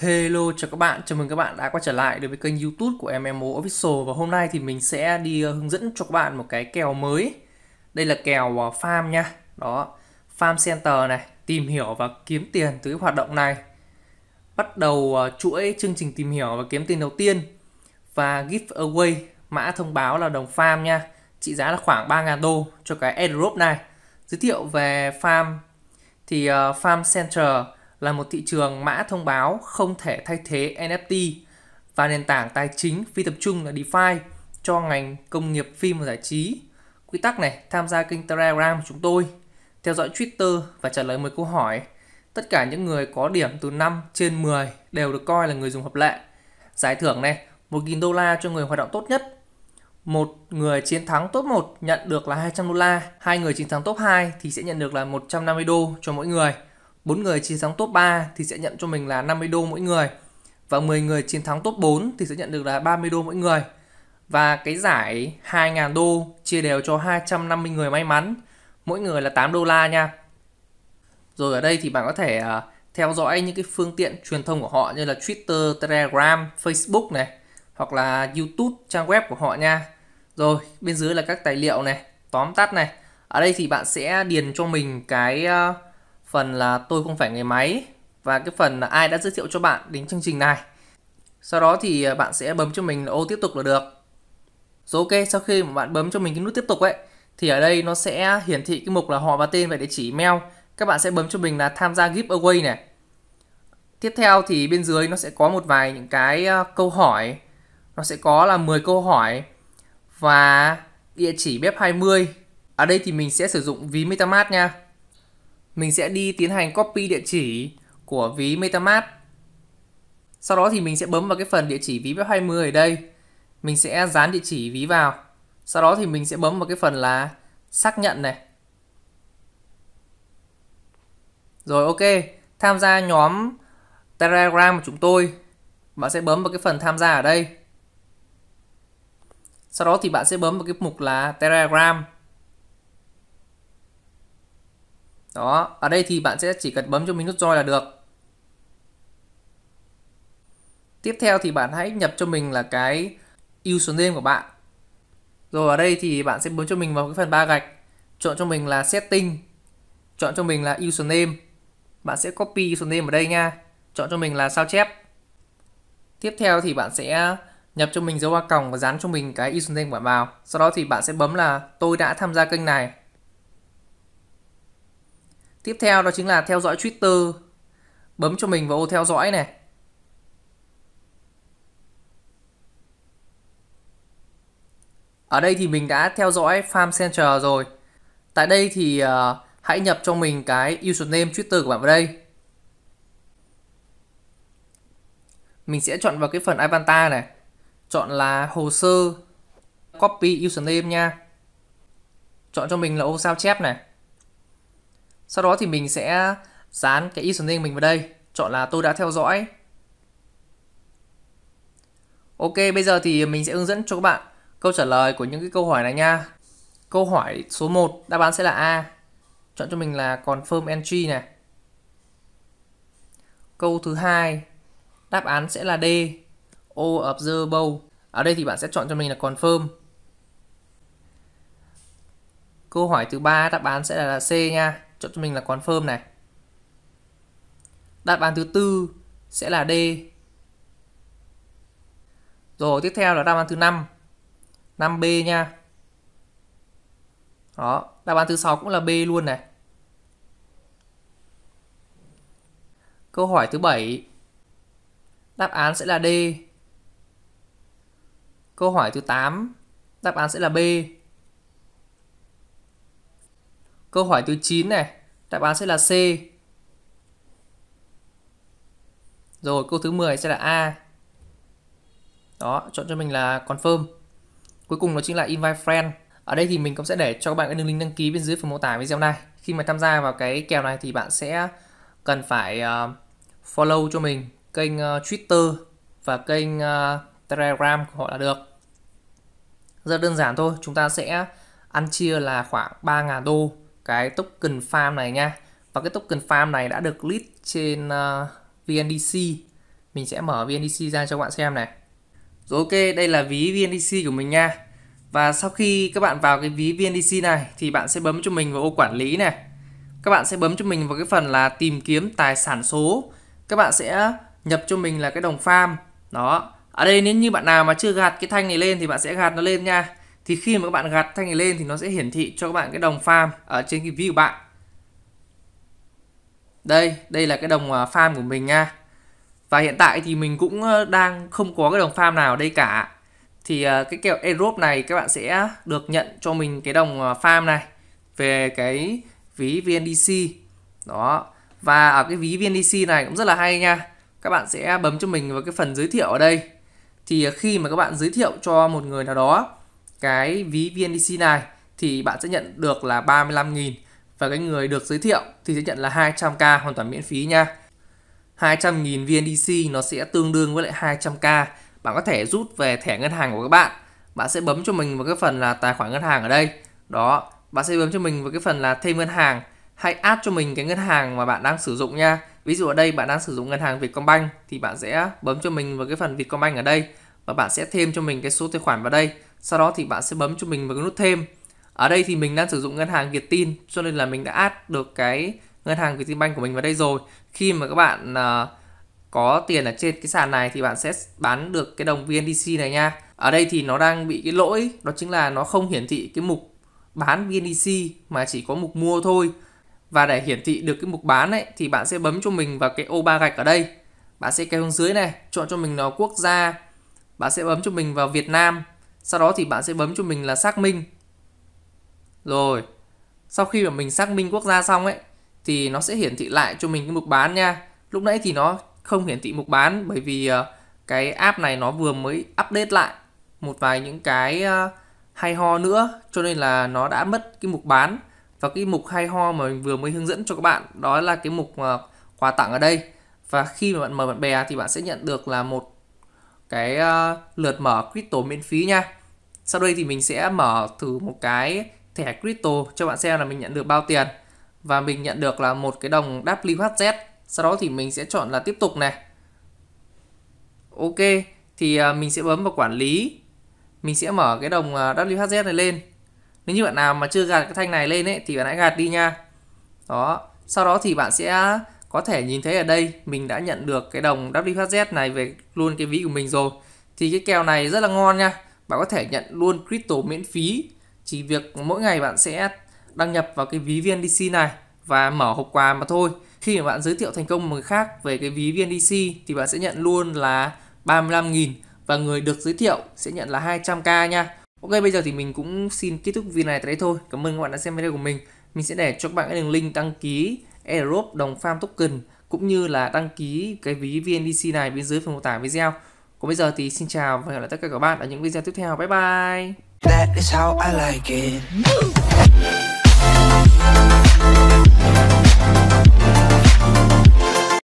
Hello chào các bạn, chào mừng các bạn đã quay trở lại đối với kênh youtube của MMO Official Và hôm nay thì mình sẽ đi ờ, hướng dẫn cho các bạn một cái kèo mới Đây là kèo ờ, farm nha Đó, farm center này, tìm hiểu và kiếm tiền từ cái hoạt động này Bắt đầu ờ, chuỗi chương trình tìm hiểu và kiếm tiền đầu tiên Và giveaway, mã thông báo là đồng farm nha Trị giá là khoảng 3.000 đô cho cái airdrop này Giới thiệu về farm Thì farm center là một thị trường mã thông báo không thể thay thế NFT và nền tảng tài chính phi tập trung là DeFi cho ngành công nghiệp phim và giải trí. Quy tắc này tham gia kênh Telegram của chúng tôi, theo dõi Twitter và trả lời một câu hỏi. Tất cả những người có điểm từ 5 trên 10 đều được coi là người dùng hợp lệ. Giải thưởng này 1.000 đô la cho người hoạt động tốt nhất. Một người chiến thắng top 1 nhận được là 200 đô la, hai người chiến thắng top 2 thì sẽ nhận được là 150 đô cho mỗi người. 4 người chiến thắng top 3 thì sẽ nhận cho mình là 50 đô mỗi người và 10 người chiến thắng top 4 thì sẽ nhận được là 30 đô mỗi người. Và cái giải 2.000 đô chia đều cho 250 người may mắn, mỗi người là 8 đô la nha. Rồi ở đây thì bạn có thể uh, theo dõi những cái phương tiện truyền thông của họ như là Twitter, Telegram, Facebook này hoặc là YouTube trang web của họ nha. Rồi, bên dưới là các tài liệu này, tóm tắt này. Ở đây thì bạn sẽ điền cho mình cái uh, phần là tôi không phải người máy và cái phần là ai đã giới thiệu cho bạn đến chương trình này. Sau đó thì à, bạn sẽ bấm cho mình ô tiếp tục là được. Rồi ok, sau khi mà bạn bấm cho mình cái nút tiếp tục ấy thì ở đây nó sẽ hiển thị cái mục là họ và tên và địa chỉ email. Các bạn sẽ bấm cho mình là tham gia giveaway này. Tiếp theo thì bên dưới nó sẽ có một vài những cái à, câu hỏi. Nó sẽ có là 10 câu hỏi và địa chỉ bếp 20. Ở đây thì mình sẽ sử dụng ví MetaMask nha mình sẽ đi tiến hành copy địa chỉ của ví MetaMask. Sau đó thì mình sẽ bấm vào cái phần địa chỉ ví web 20 ở đây. Mình sẽ dán địa chỉ ví vào. Sau đó thì mình sẽ bấm vào cái phần là xác nhận này. Rồi ok, tham gia nhóm Telegram của chúng tôi. Bạn sẽ bấm vào cái phần tham gia ở đây. Sau đó thì bạn sẽ bấm vào cái mục là Telegram. đó ở đây thì bạn sẽ chỉ cần bấm cho mình nút join là được tiếp theo thì bạn hãy nhập cho mình là cái username của bạn rồi ở đây thì bạn sẽ bấm cho mình vào cái phần ba gạch chọn cho mình là setting chọn cho mình là username bạn sẽ copy username ở đây nha chọn cho mình là sao chép tiếp theo thì bạn sẽ nhập cho mình dấu ba còng và dán cho mình cái username của bạn vào sau đó thì bạn sẽ bấm là tôi đã tham gia kênh này Tiếp theo đó chính là theo dõi Twitter. Bấm cho mình vào ô theo dõi này. Ở đây thì mình đã theo dõi Farm Center rồi. Tại đây thì uh, hãy nhập cho mình cái username Twitter của bạn vào đây. Mình sẽ chọn vào cái phần avatar này. Chọn là hồ sơ copy username nha. Chọn cho mình là ô sao chép này sau đó thì mình sẽ dán cái e username mình vào đây chọn là tôi đã theo dõi ok bây giờ thì mình sẽ hướng dẫn cho các bạn câu trả lời của những cái câu hỏi này nha câu hỏi số 1 đáp án sẽ là A chọn cho mình là confirm entry này câu thứ hai đáp án sẽ là D O observable ở đây thì bạn sẽ chọn cho mình là confirm Câu hỏi thứ ba đáp án sẽ là C nha chọn cho mình là confirm này đáp án thứ tư sẽ là D rồi tiếp theo là đáp án thứ 5 5B nha đó đáp án thứ sáu cũng là B luôn này câu hỏi thứ 7 đáp án sẽ là D câu hỏi thứ 8 đáp án sẽ là B Câu hỏi thứ 9 này, đáp án sẽ là C. Rồi câu thứ 10 sẽ là A. Đó, chọn cho mình là confirm. Cuối cùng nó chính là invite friend. Ở đây thì mình cũng sẽ để cho các bạn cái đường link đăng ký bên dưới phần mô tả video này. Khi mà tham gia vào cái kèo này thì bạn sẽ cần phải uh, follow cho mình kênh uh, Twitter và kênh uh, Telegram của họ là được. Rất đơn giản thôi, chúng ta sẽ ăn chia là khoảng 3.000 đô cái token farm này nha và cái token farm này đã được list trên uh, ờ, VNDC mình sẽ mở VNDC ra cho các bạn xem này rồi ok đây là ví VNDC của mình nha và sau khi các bạn vào cái ví VNDC này thì bạn sẽ bấm cho mình vào ô quản lý này các bạn sẽ bấm cho mình vào cái phần là tìm kiếm tài sản số các bạn sẽ nhập cho mình là cái đồng farm đó ở đây nếu như bạn nào mà chưa gạt cái thanh này lên thì bạn sẽ gạt nó lên nha thì khi mà các bạn gạt thanh này lên thì nó sẽ hiển thị cho các bạn cái đồng farm ở trên cái view của bạn đây đây là cái đồng à, farm của mình nha và hiện tại thì mình cũng đang không có cái đồng farm nào ở đây cả thì à, cái kèo airdrop này các bạn sẽ được nhận cho mình cái đồng à, farm này về cái ví VNDC đó và ở cái ví VNDC này cũng rất là hay nha các bạn sẽ bấm cho mình vào cái phần giới thiệu ở đây thì khi mà các bạn giới thiệu cho một người nào đó cái ví VNDC này thì bạn sẽ nhận được là 35.000 và cái người được giới thiệu thì sẽ nhận là 200k hoàn toàn miễn phí nha. 200.000 VNDC nó sẽ tương đương với lại 200k. Bạn có thể rút về thẻ ngân hàng của các bạn. Bạn sẽ bấm cho mình vào cái phần là tài khoản ngân hàng ở đây. Đó, bạn sẽ bấm cho mình vào cái phần là thêm ngân hàng hãy add cho mình cái ngân hàng mà bạn đang sử dụng nha. Ví dụ ở đây bạn đang sử dụng ngân hàng Vietcombank thì bạn sẽ bấm cho mình vào cái phần Vietcombank ở đây và bạn sẽ thêm cho mình cái số tài khoản vào đây sau đó thì bạn sẽ bấm cho mình vào cái nút thêm ở đây thì mình đang sử dụng ngân hàng Việt Tin cho nên là mình đã add được cái ngân hàng việt Vietinbank của mình vào đây rồi khi mà các bạn uh, có tiền ở trên cái sàn này thì bạn sẽ bán được cái đồng VNDC này nha ở đây thì nó đang bị cái lỗi đó chính là nó không hiển thị cái mục bán VNDC mà chỉ có mục mua thôi và để hiển thị được cái mục bán ấy thì bạn sẽ bấm cho mình vào cái ô ba gạch ở đây bạn sẽ kéo xuống dưới này chọn cho mình nó quốc gia bạn sẽ bấm cho mình vào Việt Nam sau đó thì bạn sẽ bấm cho mình là xác minh. Rồi, sau khi mà mình xác minh quốc gia xong ấy thì nó sẽ hiển thị lại cho mình cái mục bán nha. Lúc nãy thì nó không hiển thị mục bán bởi vì ờ, cái app này nó vừa mới update lại một vài những cái ờ, hay ho nữa cho nên là nó đã mất cái mục bán và cái mục hay ho mà mình vừa mới hướng dẫn cho các bạn đó là cái mục ờ, quà tặng ở đây và khi mà bạn mời bạn bè thì bạn sẽ nhận được là một cái lượt mở crypto miễn phí nha sau đây thì mình sẽ mở thử một cái thẻ crypto cho bạn xem là mình nhận được bao tiền và mình nhận được là một cái đồng WHZ sau đó thì mình sẽ chọn là tiếp tục này ok thì à, mình sẽ bấm vào quản lý mình sẽ mở cái đồng à, WHZ này lên nếu như bạn nào mà chưa gạt cái thanh này lên ấy thì bạn hãy gạt đi nha đó sau đó thì bạn sẽ có thể nhìn thấy ở đây mình đã nhận được cái đồng WHZ này về luôn cái ví của mình rồi thì cái kèo này rất là ngon nha bạn có thể nhận luôn crypto miễn phí chỉ việc mỗi ngày bạn sẽ đăng nhập vào cái ví VNDC này và mở hộp quà mà thôi khi mà bạn giới thiệu thành công một người khác về cái ví VNDC thì bạn sẽ nhận luôn là 35.000 và người được giới thiệu sẽ nhận là 200k nha Ok bây giờ thì mình cũng xin kết thúc video này tại đây thôi Cảm ơn các bạn đã xem video của mình Mình sẽ để cho các bạn cái đường link đăng ký Aerop đồng farm token cũng như là đăng ký cái ví VNDC này bên dưới phần mô tả video còn bây giờ thì xin chào và hẹn gặp lại tất cả các bạn ở những video tiếp theo. Bye bye! That is how I like it.